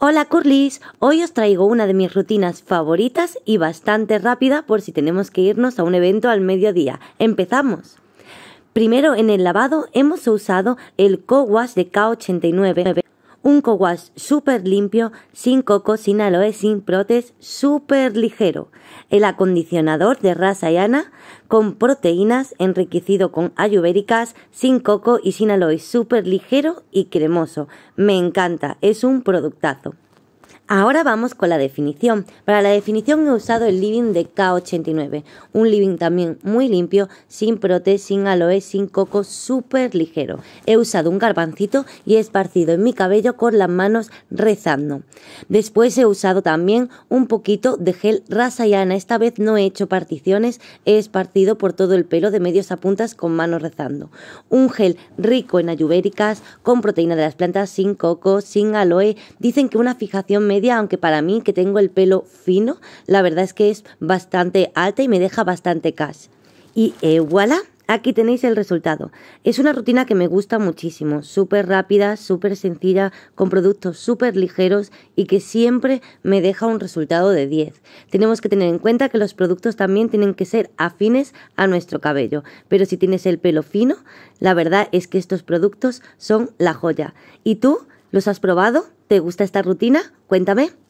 Hola Curlis, hoy os traigo una de mis rutinas favoritas y bastante rápida por si tenemos que irnos a un evento al mediodía. Empezamos. Primero en el lavado hemos usado el co de K89 un co súper limpio, sin coco, sin aloe, sin protes, súper ligero. El acondicionador de raza llana con proteínas, enriquecido con ayubéricas, sin coco y sin aloe, súper ligero y cremoso. Me encanta, es un productazo. Ahora vamos con la definición. Para la definición he usado el living de K89, un living también muy limpio, sin prote, sin aloe, sin coco, súper ligero. He usado un garbancito y he esparcido en mi cabello con las manos rezando. Después he usado también un poquito de gel rasayana, esta vez no he hecho particiones, he esparcido por todo el pelo de medios a puntas con manos rezando. Un gel rico en ayubéricas, con proteína de las plantas, sin coco, sin aloe, dicen que una fijación aunque para mí que tengo el pelo fino, la verdad es que es bastante alta y me deja bastante cash. Y eh, voilà, aquí tenéis el resultado. Es una rutina que me gusta muchísimo, súper rápida, súper sencilla, con productos súper ligeros y que siempre me deja un resultado de 10. Tenemos que tener en cuenta que los productos también tienen que ser afines a nuestro cabello, pero si tienes el pelo fino, la verdad es que estos productos son la joya. ¿Y tú? ¿Los has probado? ¿Te gusta esta rutina? Cuéntame.